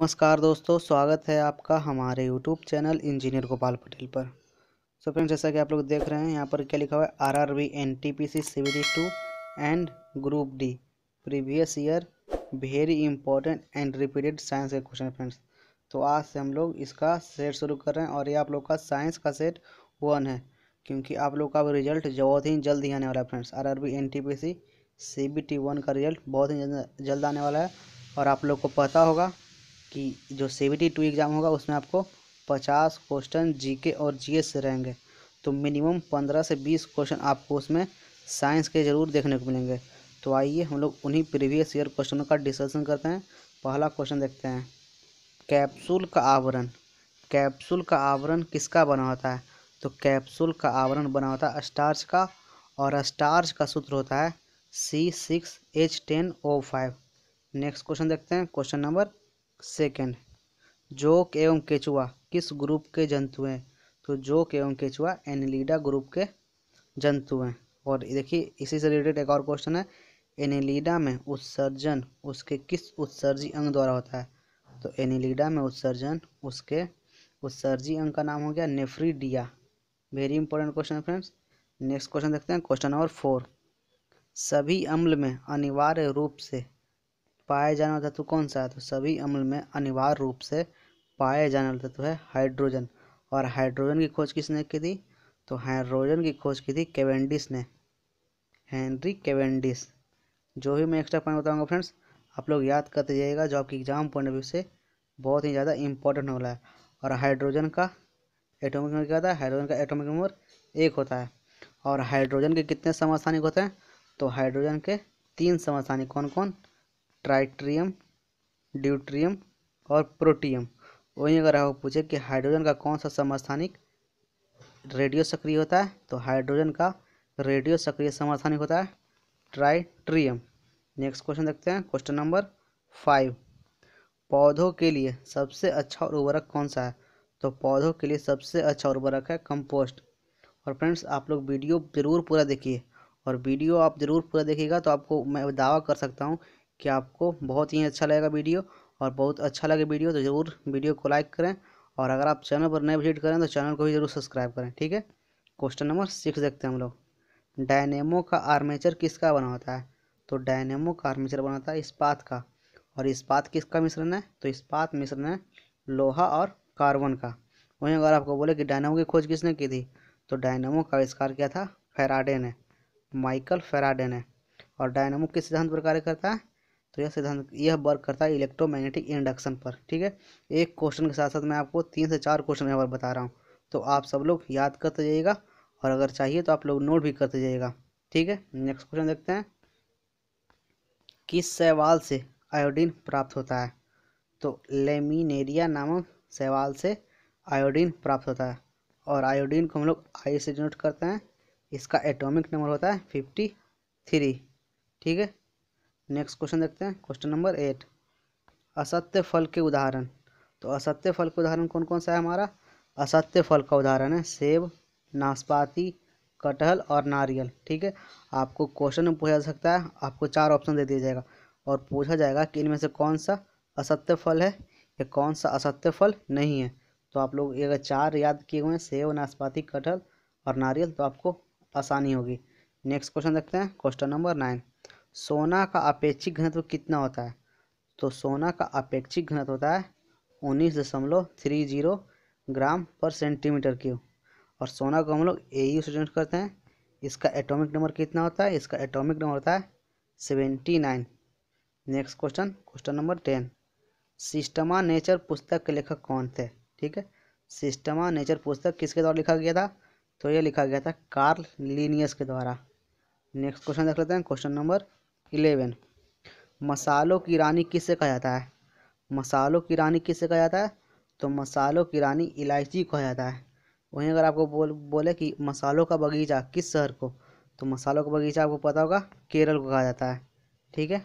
नमस्कार दोस्तों स्वागत है आपका हमारे YouTube channel engineer Gopal Patel पर सो फ्रेंड्स जैसा कि आप लोग देख रहे हैं यहाँ पर क्या लिखा हुआ है R R B N T P C C D two and group D previous year very important and repeated science के क्वेश्चन फ्रेंड्स तो आज से हम लोग इसका सेट शुरू कर रहे हैं और ये आप लोग का साइंस का सेट वन है क्योंकि आप लोग का रिजल्ट बहुत ही जल्द ही आने वाला है friends R R B N T P C C B T one का रिजल्ट बहुत ही जल्द आने वाला है और आप लोग को पता होगा कि जो सेवेंटी टू एग्ज़ाम होगा उसमें आपको पचास क्वेश्चन जीके और जीएस से रहेंगे तो मिनिमम पंद्रह से बीस क्वेश्चन आपको उसमें साइंस के ज़रूर देखने को मिलेंगे तो आइए हम लोग उन्हीं प्रीवियस ईयर क्वेश्चनों का डिस्कशन करते हैं पहला क्वेश्चन देखते हैं कैप्सूल का आवरण कैप्सूल का आवरण किसका बना होता है तो कैप्सूल का आवरण बना होता है स्टार्च का और स्टार्च का सूत्र होता है C six H ten O five next question देखते हैं क्वेश्चन नंबर सेकेंड जोक एवं केचुआ किस ग्रुप के जंतु हैं तो जोक एवं केचुआ एनिलीडा ग्रुप के जंतु हैं और देखिए इसी से रिलेटेड एक और क्वेश्चन है एनिलीडा में उत्सर्जन उसके किस उत्सर्जी अंग द्वारा होता है तो एनिलीडा में उत्सर्जन उसके उत्सर्जी अंग का नाम हो गया नेफ्रीडिया वेरी इंपॉर्टेंट क्वेश्चन है फ्रेंड्स नेक्स्ट क्वेश्चन देखते हैं क्वेश्चन नंबर फोर सभी अम्ल में अनिवार्य रूप से पाया जाने वाला तत्व कौन सा है तो सभी अम्ल में अनिवार्य रूप से पाया जाने वाला तत्व है हाइड्रोजन और हाइड्रोजन की खोज किसने की थी तो हाइड्रोजन की खोज की थी केवेंडिस ने हेनरी केवेंडिस जो भी मैं एक्स्ट्रा पॉइंट बताऊंगा फ्रेंड्स आप लोग याद करते जाइएगा जो आपके एग्जाम पॉइंट ऑफ व्यू से बहुत ही ज़्यादा इंपॉर्टेंट होना है और हाइड्रोजन का एटॉमिक नंबर क्या होता है हाइड्रोजन का एटॉमिक नंबर एक होता है और हाइड्रोजन के कितने समस्थानिक होते हैं तो हाइड्रोजन के तीन समस्थानिक कौन कौन ट्राइट्रियम ड्यूट्रियम और प्रोटियम वहीं अगर आपको पूछे कि हाइड्रोजन का कौन सा समस्थानिक रेडियो सक्रिय होता है तो हाइड्रोजन का रेडियो सक्रिय समस्थानिक होता है ट्राइट्रियम नेक्स्ट क्वेश्चन देखते हैं क्वेश्चन नंबर फाइव पौधों के लिए सबसे अच्छा उर्वरक कौन सा है तो पौधों के लिए सबसे अच्छा उर्वरक है कंपोस्ट और फ्रेंड्स आप लोग वीडियो ज़रूर पूरा देखिए और वीडियो आप ज़रूर पूरा देखिएगा तो आपको मैं दावा कर सकता हूँ कि आपको बहुत ही अच्छा लगेगा वीडियो और बहुत अच्छा लगे वीडियो तो ज़रूर वीडियो को लाइक करें और अगर आप चैनल पर नए विजिट करें तो चैनल को भी जरूर सब्सक्राइब करें ठीक है क्वेश्चन नंबर सिक्स देखते हैं हम लोग डायनेमो का आर्मेचर किसका बना होता है तो डायनेमो का आर्मेचर बनाता है इस्पात का और इस्पात किसका मिश्रण है तो इस्पात मिश्रण है लोहा और कार्बन का वहीं अगर आपको बोले कि डायनेमो की खोज किसने की थी तो डायनेमो का आविष्कार किया था फेराडे ने माइकल फेराडे ने और डायनेमो किस सिद्धांत पर कार्य करता है तो यह सिद्धांत यह वर्क करता है इलेक्ट्रोमैग्नेटिक इंडक्शन पर ठीक है एक क्वेश्चन के साथ साथ मैं आपको तीन से चार क्वेश्चन यहाँ पर बता रहा हूँ तो आप सब लोग याद करते जाइएगा और अगर चाहिए तो आप लोग नोट भी करते जाइएगा ठीक है नेक्स्ट क्वेश्चन देखते हैं किस सवाल से आयोडीन प्राप्त होता है तो लेमिनेरिया नामक सवाल से आयोडीन प्राप्त होता है और आयोडीन को हम लोग आई से डिनोट करते हैं इसका एटॉमिक नंबर होता है फिफ्टी थ्री ठीक है नेक्स्ट क्वेश्चन देखते हैं क्वेश्चन नंबर एट असत्य फल के उदाहरण तो असत्य फल के उदाहरण कौन कौन सा है हमारा असत्य फल का उदाहरण है सेब नाशपाती कटहल और नारियल ठीक है आपको क्वेश्चन में पूछा जा सकता है आपको चार ऑप्शन दे दिया जाएगा और पूछा जाएगा कि इनमें से कौन सा असत्य फल है या कौन सा असत्य फल नहीं है तो आप लोग अगर चार याद किए हुए हैं सेब नाशपाती कटहल और नारियल तो आपको आसानी होगी नेक्स्ट क्वेश्चन देखते हैं क्वेश्चन नंबर नाइन सोना का अपेक्षिक घनत्व कितना होता है तो सोना का अपेक्षिक घनत्व होता है उन्नीस दशमलव थ्री जीरो ग्राम पर सेंटीमीटर क्यूब और सोना को हम लोग ए यू से जोट करते हैं इसका एटॉमिक नंबर कितना होता है इसका एटॉमिक नंबर होता है seventy nine next question question number ten Systema Naturae पुस्तक के लेखक कौन थे ठीक है सिस्टमा नेचर पुस्तक किसके द्वारा लिखा गया था तो ये लिखा गया था कार्ल लीनियस के द्वारा नेक्स्ट क्वेश्चन देख लेते हैं क्वेश्चन नंबर इलेवन मसालों की रानी किसे कहा जाता है मसालों की रानी किसे कहा जाता है तो मसालों की रानी इलायची को कहा जाता है वहीं अगर आपको बोल बोले कि मसालों का बगीचा किस शहर को तो मसालों का बगीचा आपको पता होगा केरल को कहा जाता है ठीक है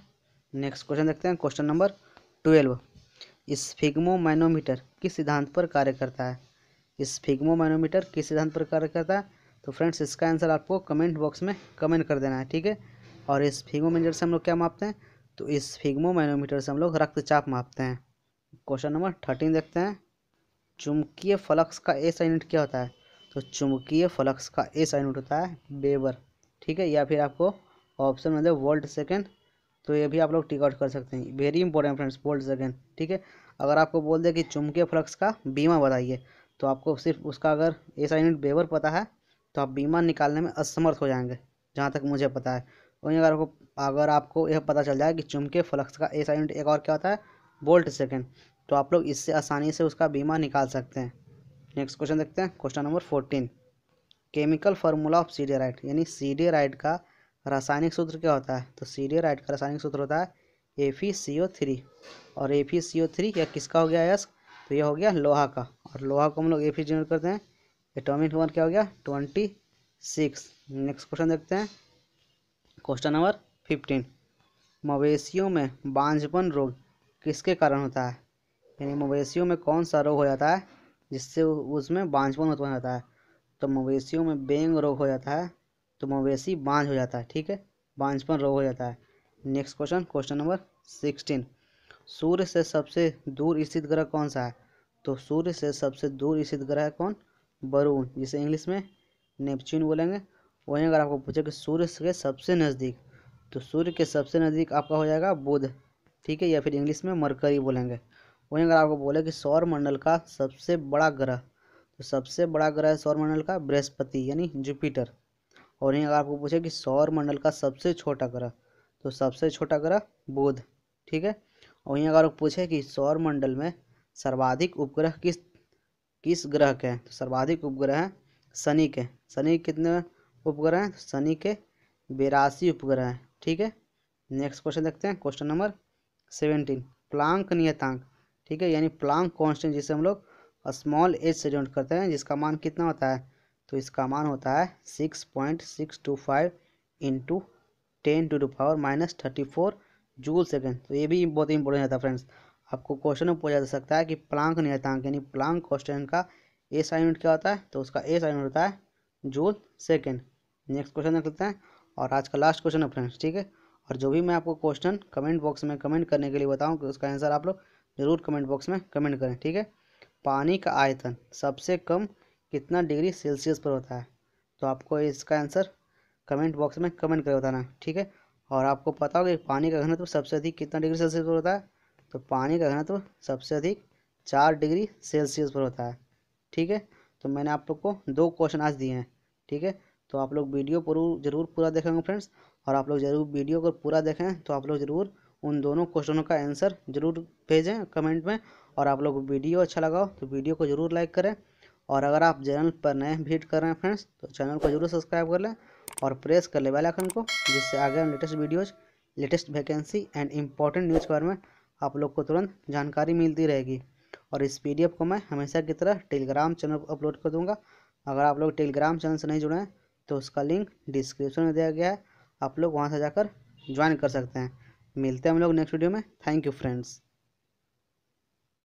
नेक्स्ट क्वेश्चन देखते हैं question number twelve sphygmomanometer किस सिद्धांत पर कार्य करता है स्फिग्मो मैनोमीटर किस सिद्धांत पर कार्य करता है तो फ्रेंड्स इसका आंसर आपको कमेंट बॉक्स में कमेंट कर देना है ठीक है और इस फिगोमीटर से हम लोग क्या मापते हैं तो इस फिग्मोमैनोमीटर से हम लोग रक्तचाप मापते हैं क्वेश्चन नंबर थर्टीन देखते हैं चुंबकीय फलक्स का ए साइन यूनिट क्या होता है तो चुंबकीय फलक्स का ए साइन यूनिट होता है बेबर ठीक है या फिर आपको ऑप्शन में वोल्ट सेकेंड तो ये भी आप लोग टिकआउट कर सकते हैं very important friends volt second ठीक है अगर आपको बोल दे कि चुंबकीय फ्लक्स का बीमा बताइए तो आपको सिर्फ उसका अगर ए साइन यूनिट बेबर पता है तो आप बीमा निकालने में असमर्थ हो जाएंगे जहाँ तक मुझे पता है वहीं अगर आपको अगर आपको यह पता चल जाए कि चुमके फ्लक्स का ऐसा यूनिट एक और क्या होता है वोल्ट सेकेंड तो आप लोग इससे आसानी से उसका बीमा निकाल सकते हैं नेक्स्ट क्वेश्चन देखते हैं question number fourteen chemical formula of C right यानी सी राइट का रासायनिक सूत्र क्या होता है तो सी राइट का रासायनिक सूत्र होता है ए फी सी ओ थ्री और ए फी सी ओ थ्री या किसका हो गया यस तो यह हो गया लोहा का और लोहा को हम लोग ए फी जनरेट करते हैं एटॉमिक नंबर क्या हो गया ट्वेंटी सिक्स नेक्स्ट क्वेश्चन देखते हैं क्वेश्चन नंबर फिफ्टीन मवेशियों में बांझपन रोग किसके कारण होता है यानी मवेशियों में कौन सा रोग हो जाता है जिससे उसमें बांझपन उत्पन्न होता है तो मवेशियों में बेंग रोग हो जाता है तो मवेशी बांझ हो जाता है ठीक है बांझपन रोग हो जाता है next question question number sixteen सूर्य से सबसे दूर स्थित ग्रह कौन सा है तो सूर्य से सबसे दूर स्थित ग्रह कौन बरून जिसे इंग्लिश में नेपच्यून बोलेंगे वहीं अगर आपको पूछे कि सूर्य के सबसे नज़दीक तो सूर्य के सबसे नज़दीक आपका हो जाएगा बुध ठीक है या फिर इंग्लिश में मरकरी बोलेंगे वहीं अगर आपको बोले कि सौर मंडल का सबसे बड़ा ग्रह तो सबसे बड़ा ग्रह है मंडल का बृहस्पति यानी जुपिटर और वहीं अगर आपको पूछे कि सौर मंडल का सबसे छोटा ग्रह तो सबसे छोटा ग्रह बुध ठीक है और वहीं अगर पूछे कि सौर मंडल में सर्वाधिक उपग्रह किस किस ग्रह के हैं तो सर्वाधिक उपग्रह हैं शनि के शनि कितने उपग्रह हैं शनि के बेरासी उपग्रह हैं ठीक है नेक्स्ट क्वेश्चन देखते हैं क्वेश्चन नंबर सेवेंटीन प्लांक नियतांक ठीक है यानी प्लांक कॉन्स्टेंट जिसे हम लोग स्मॉल एज से डोट करते हैं जिसका मान कितना होता है तो इसका मान होता है six point six two five into ten to to power minus thirty four joule second तो ये भी बहुत इंपॉर्टेंट रहता है फ्रेंड्स आपको क्वेश्चन में पूछा जा सकता है कि प्लांक नियतांक यानी प्लांक क्वेश्चन का एस साइन यूनिट क्या होता है तो उसका ए साइन यूनिट होता है जूल सेकेंड नेक्स्ट क्वेश्चन देख लेते हैं और आज का लास्ट क्वेश्चन है फ्रेंड्स ठीक है और जो भी मैं आपको क्वेश्चन कमेंट बॉक्स में कमेंट करने के लिए बताऊँ कि उसका आंसर आप लोग ज़रूर कमेंट बॉक्स में कमेंट करें ठीक है पानी का आयतन सबसे कम कितना डिग्री सेल्सियस पर होता है तो आपको इसका आंसर कमेंट बॉक्स में कमेंट करके बताना ठीक है और आपको पता होगा कि पानी का घनत्व सबसे अधिक कितना डिग्री सेल्सियस पर होता है तो पानी का घनत्व सबसे अधिक चार डिग्री सेल्सियस पर होता है ठीक है तो मैंने आप लोग को दो क्वेश्चन आज दिए हैं ठीक है तो आप लोग वीडियो पूरा जरूर पूरा देखेंगे फ्रेंड्स और आप लोग जरूर वीडियो को पूरा देखें तो आप लोग जरूर उन दोनों क्वेश्चनों का आंसर जरूर भेजें कमेंट में और आप लोग वीडियो अच्छा लगाओ तो वीडियो को जरूर लाइक करें और अगर आप चैनल पर नए भीट कर रहे हैं फ्रेंड्स तो चैनल को जरूर सब्सक्राइब कर लें और प्रेस कर लें बेल आइकन को जिससे आगे हम latest videos latest vacancy and important news के बारे में आप लोग को तुरंत जानकारी मिलती रहेगी और इस एफ को मैं हमेशा की तरह टेलीग्राम चैनल पर अपलोड कर दूँगा अगर आप लोग टेलीग्राम चैनल से नहीं जुड़े हैं तो उसका लिंक डिस्क्रिप्शन में दिया गया है आप लोग वहाँ से जाकर ज्वाइन कर सकते हैं मिलते हैं हम लोग नेक्स्ट वीडियो में थैंक यू फ्रेंड्स